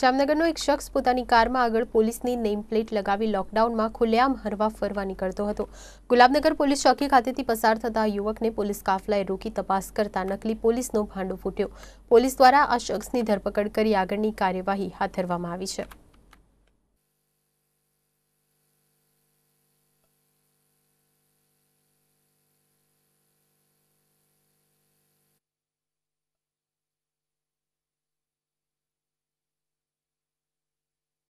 જામનગરનો એક શખ્સ પોતાની કારમાં આગળ પોલીસની નેમ પ્લેટ લગાવી લોકડાઉનમાં ખુલ્લેઆમ હરવા ફરવા નીકળતો હતો ગુલાબનગર પોલીસ ચોકી ખાતેથી પસાર થતા યુવકને પોલીસ કાફલાએ રોકી તપાસ કરતા નકલી પોલીસનો ભાંડો ફૂટ્યો પોલીસ દ્વારા આ શખ્સની ધરપકડ કરી આગળની કાર્યવાહી હાથ ધરવામાં આવી છે